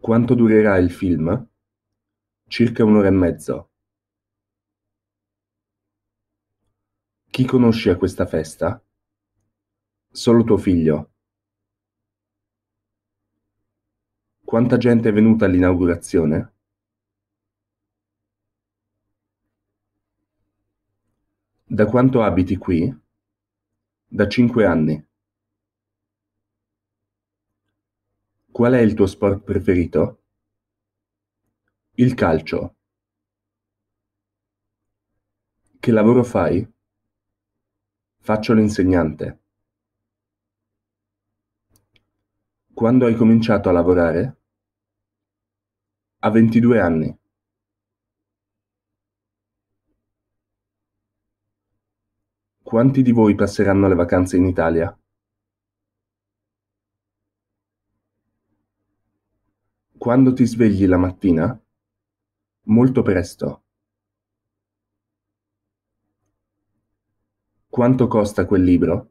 Quanto durerà il film? Circa un'ora e mezzo. Chi conosci a questa festa? Solo tuo figlio. Quanta gente è venuta all'inaugurazione? Da quanto abiti qui? Da cinque anni. Qual è il tuo sport preferito? Il calcio. Che lavoro fai? Faccio l'insegnante. Quando hai cominciato a lavorare? A 22 anni. Quanti di voi passeranno le vacanze in Italia? Quando ti svegli la mattina? Molto presto. Quanto costa quel libro?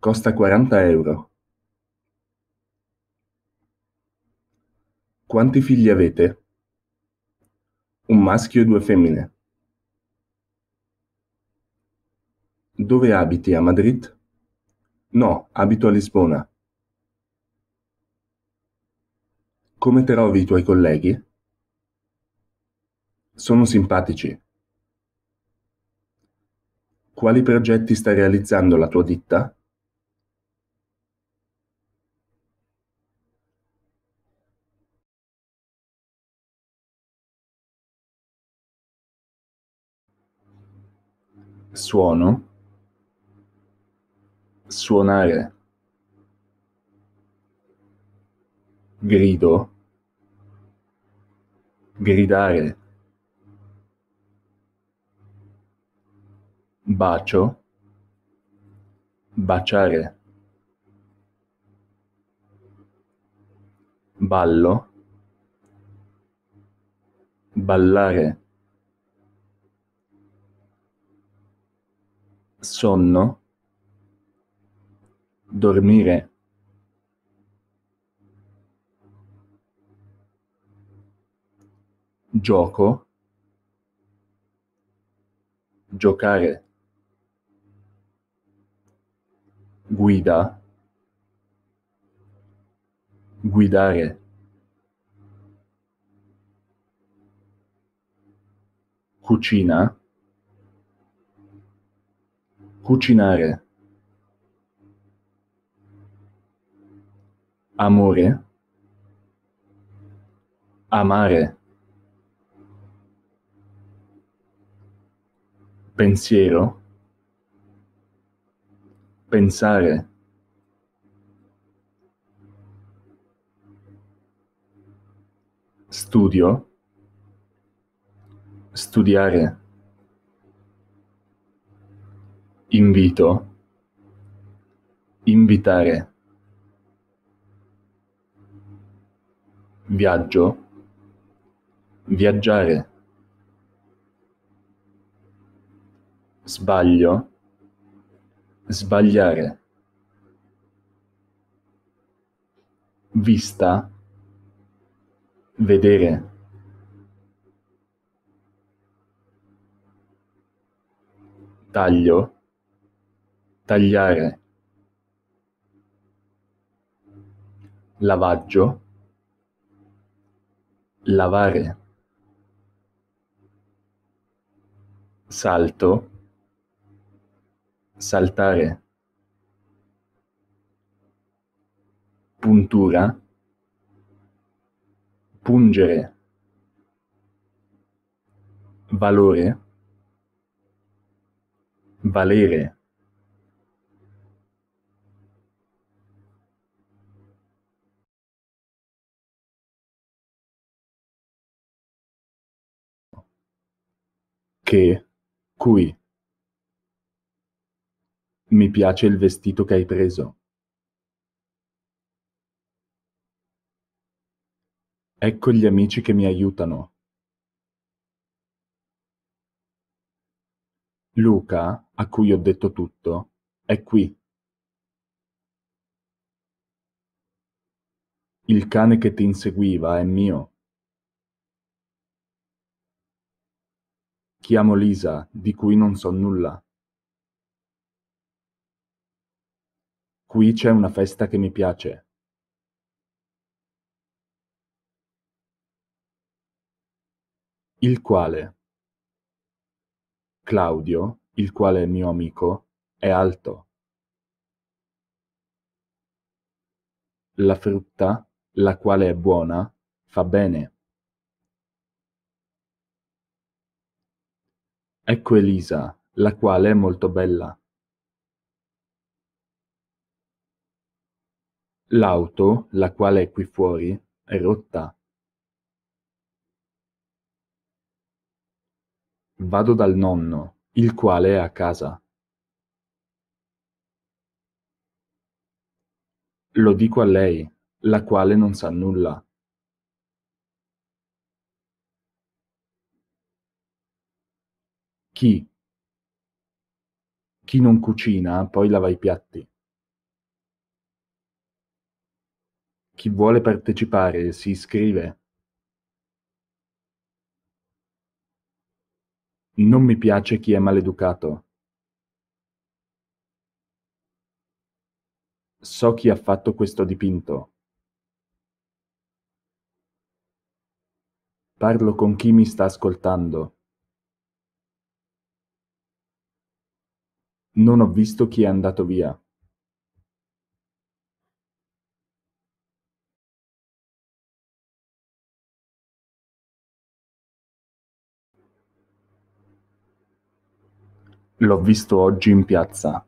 Costa 40 euro. Quanti figli avete? Un maschio e due femmine. Dove abiti a Madrid? No, abito a Lisbona. Come trovi i tuoi colleghi? Sono simpatici. Quali progetti sta realizzando la tua ditta? Suono. Suonare. grido, gridare, bacio, baciare, ballo, ballare, sonno, dormire. gioco giocare guida guidare cucina cucinare amore amare pensiero, pensare. Studio, studiare. Invito, invitare. Viaggio, viaggiare. sbaglio, sbagliare, vista, vedere. Taglio, tagliare. Lavaggio, lavare. Salto, saltare, puntura, pungere, valore, valere. Che, cui. Mi piace il vestito che hai preso. Ecco gli amici che mi aiutano. Luca, a cui ho detto tutto, è qui. Il cane che ti inseguiva è mio. Chiamo Lisa, di cui non so nulla. Qui c'è una festa che mi piace. Il quale. Claudio, il quale è mio amico, è alto. La frutta, la quale è buona, fa bene. Ecco Elisa, la quale è molto bella. L'auto, la quale è qui fuori, è rotta. Vado dal nonno, il quale è a casa. Lo dico a lei, la quale non sa nulla. Chi? Chi non cucina, poi lava i piatti. Chi vuole partecipare si iscrive. Non mi piace chi è maleducato. So chi ha fatto questo dipinto. Parlo con chi mi sta ascoltando. Non ho visto chi è andato via. L'ho visto oggi in piazza.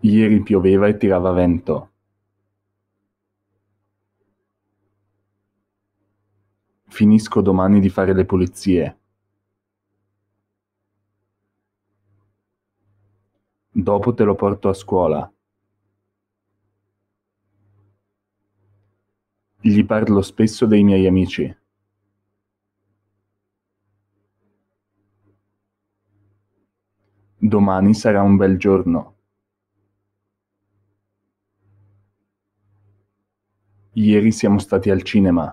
Ieri pioveva e tirava vento. Finisco domani di fare le pulizie. Dopo te lo porto a scuola. Gli parlo spesso dei miei amici. Domani sarà un bel giorno. Ieri siamo stati al cinema.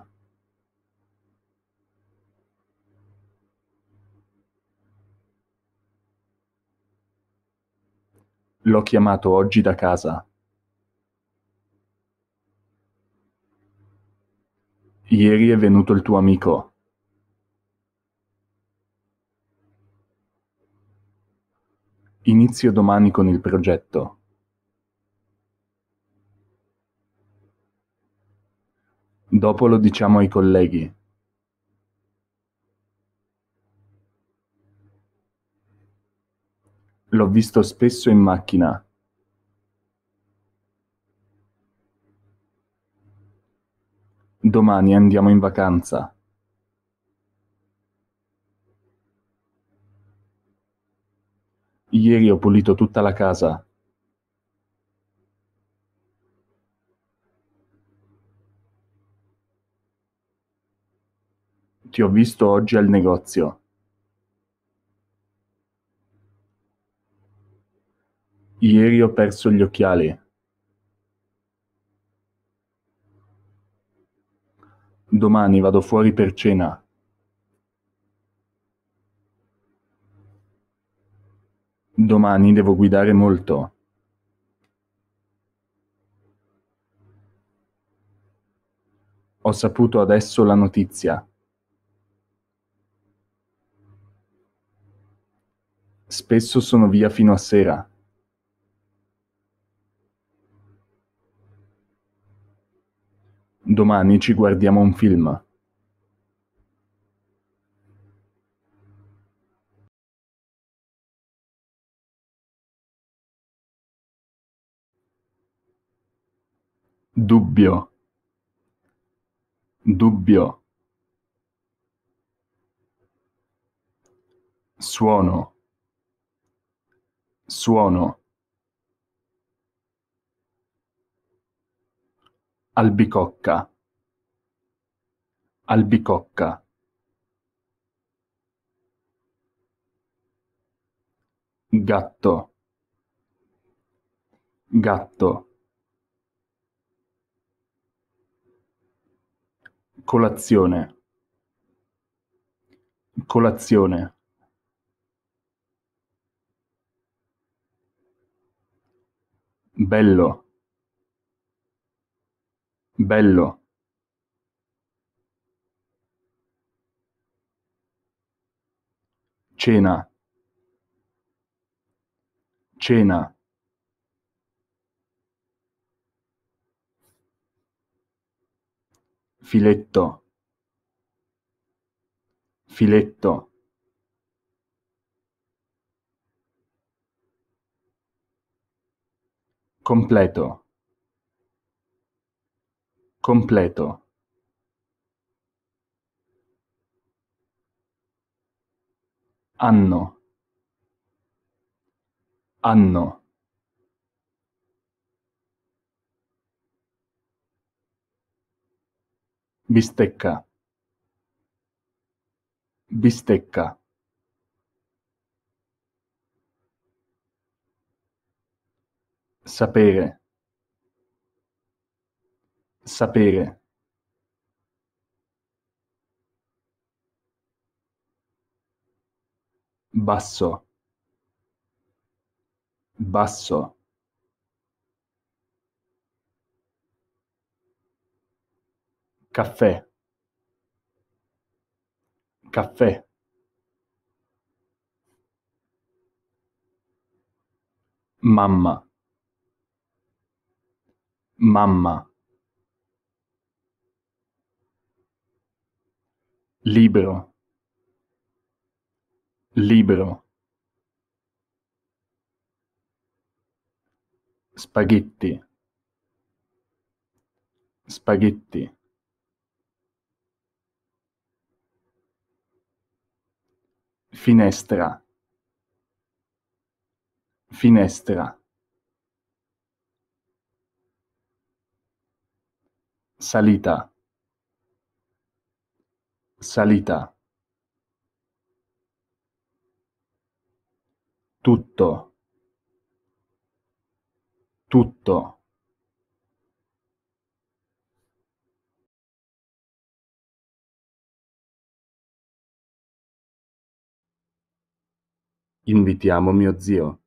L'ho chiamato oggi da casa. Ieri è venuto il tuo amico. Inizio domani con il progetto. Dopo lo diciamo ai colleghi. L'ho visto spesso in macchina. Domani andiamo in vacanza. Ieri ho pulito tutta la casa. Ti ho visto oggi al negozio. Ieri ho perso gli occhiali. Domani vado fuori per cena. Domani devo guidare molto. Ho saputo adesso la notizia. Spesso sono via fino a sera. Domani ci guardiamo un film. dubbio dubbio suono suono albicocca albicocca gatto gatto colazione colazione bello bello cena cena filetto filetto completo completo anno anno bistecca bistecca sapere sapere basso basso Caffè. Caffè. Mamma. Mamma. Libro. Libro. Spaghetti. Spaghetti. finestra finestra salita salita tutto tutto Invitiamo mio zio.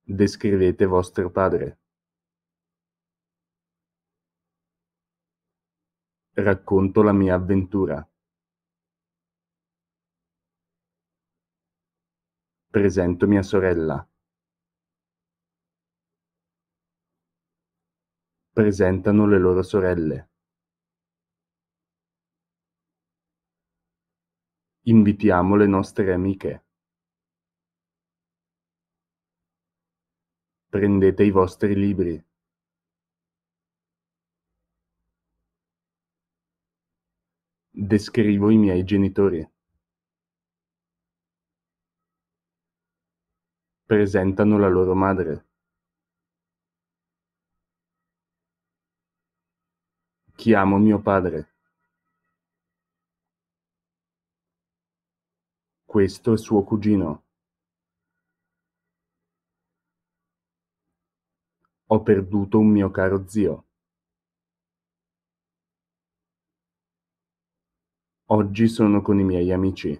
Descrivete vostro padre. Racconto la mia avventura. Presento mia sorella. Presentano le loro sorelle. Invitiamo le nostre amiche. Prendete i vostri libri. Descrivo i miei genitori. Presentano la loro madre. Chiamo mio padre. Questo è suo cugino. Ho perduto un mio caro zio. Oggi sono con i miei amici.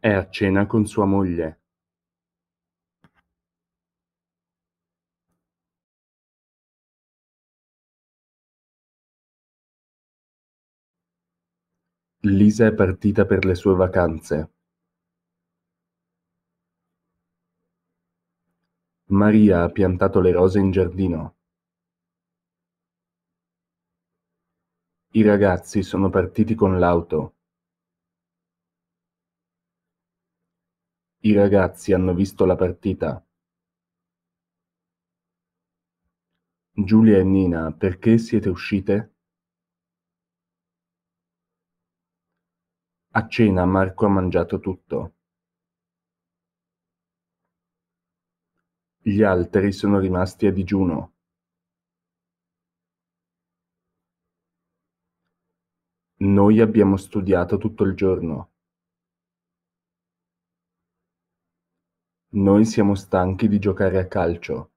È a cena con sua moglie. Lisa è partita per le sue vacanze. Maria ha piantato le rose in giardino. I ragazzi sono partiti con l'auto. I ragazzi hanno visto la partita. Giulia e Nina, perché siete uscite? A cena Marco ha mangiato tutto. Gli altri sono rimasti a digiuno. Noi abbiamo studiato tutto il giorno. Noi siamo stanchi di giocare a calcio.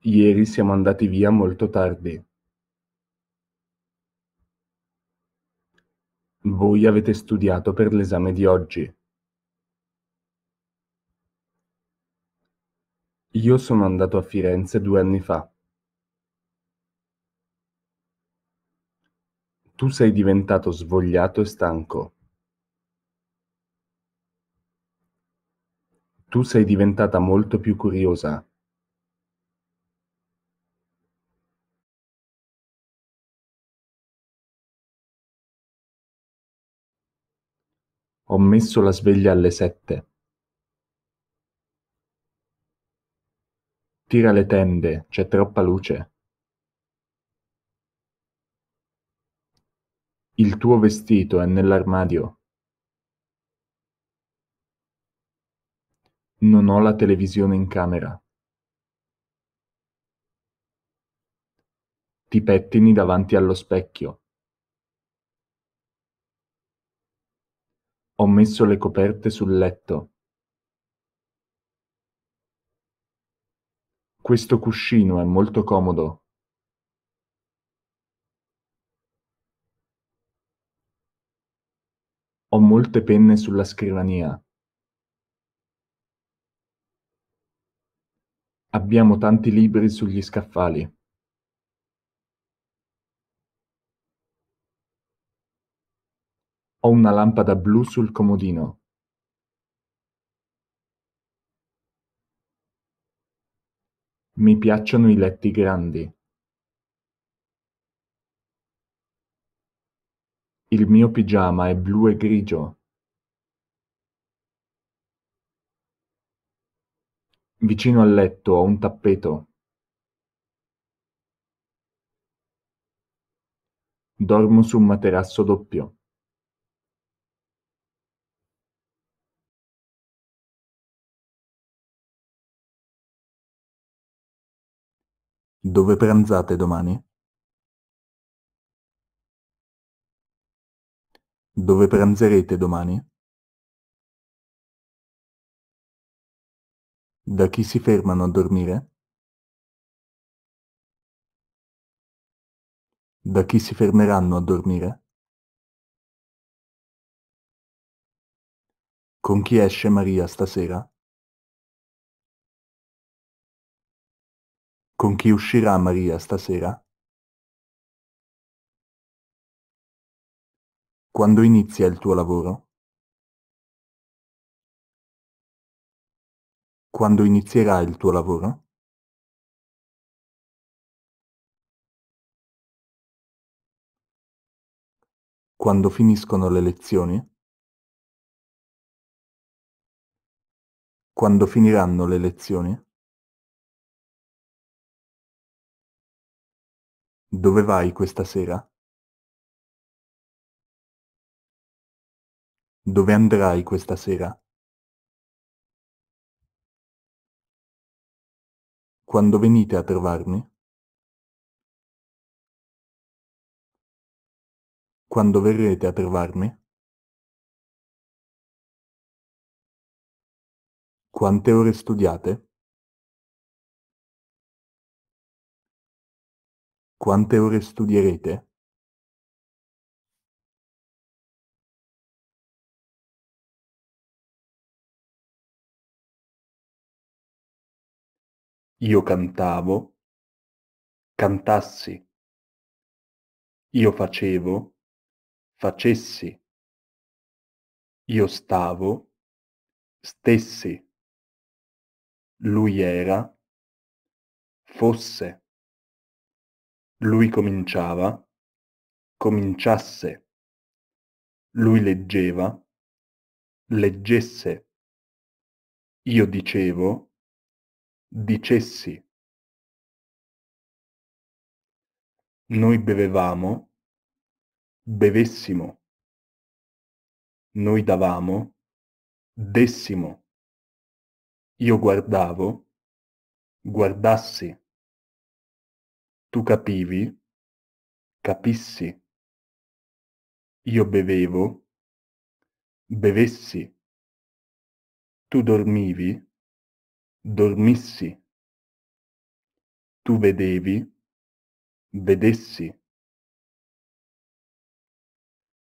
Ieri siamo andati via molto tardi. Voi avete studiato per l'esame di oggi. Io sono andato a Firenze due anni fa. Tu sei diventato svogliato e stanco. Tu sei diventata molto più curiosa. Ho messo la sveglia alle sette. Tira le tende, c'è troppa luce. Il tuo vestito è nell'armadio. Non ho la televisione in camera. Ti pettini davanti allo specchio. Ho messo le coperte sul letto. Questo cuscino è molto comodo. Ho molte penne sulla scrivania. Abbiamo tanti libri sugli scaffali. Ho una lampada blu sul comodino. Mi piacciono i letti grandi. Il mio pigiama è blu e grigio. Vicino al letto ho un tappeto. Dormo su un materasso doppio. Dove pranzate domani? Dove pranzerete domani? Da chi si fermano a dormire? Da chi si fermeranno a dormire? Con chi esce Maria stasera? Con chi uscirà Maria stasera? Quando inizia il tuo lavoro? Quando inizierà il tuo lavoro? Quando finiscono le lezioni? Quando finiranno le lezioni? Dove vai questa sera? Dove andrai questa sera? Quando venite a trovarmi? Quando verrete a trovarmi? Quante ore studiate? Quante ore studierete? Io cantavo, cantassi. Io facevo, facessi. Io stavo, stessi. Lui era, fosse. Lui cominciava, cominciasse. Lui leggeva, leggesse. Io dicevo, dicessi. Noi bevevamo, bevessimo. Noi davamo, dessimo. Io guardavo, guardassi. Tu capivi, capissi. Io bevevo, bevessi. Tu dormivi, dormissi. Tu vedevi, vedessi.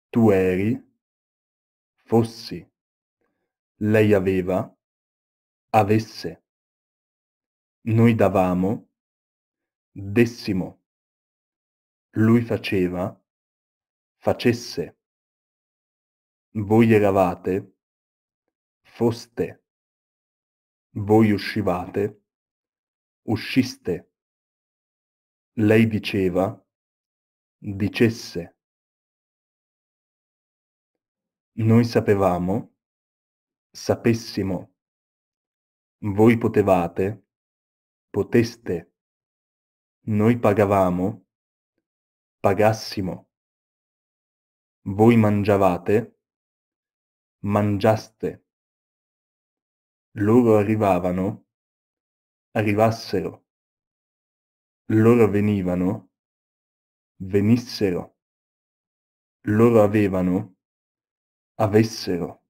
Tu eri, fossi. Lei aveva, avesse. Noi davamo, dessimo. Lui faceva, facesse. Voi eravate, foste. Voi uscivate, usciste. Lei diceva, dicesse. Noi sapevamo, sapessimo. Voi potevate, poteste noi pagavamo, pagassimo. Voi mangiavate, mangiaste. Loro arrivavano, arrivassero. Loro venivano, venissero. Loro avevano, avessero.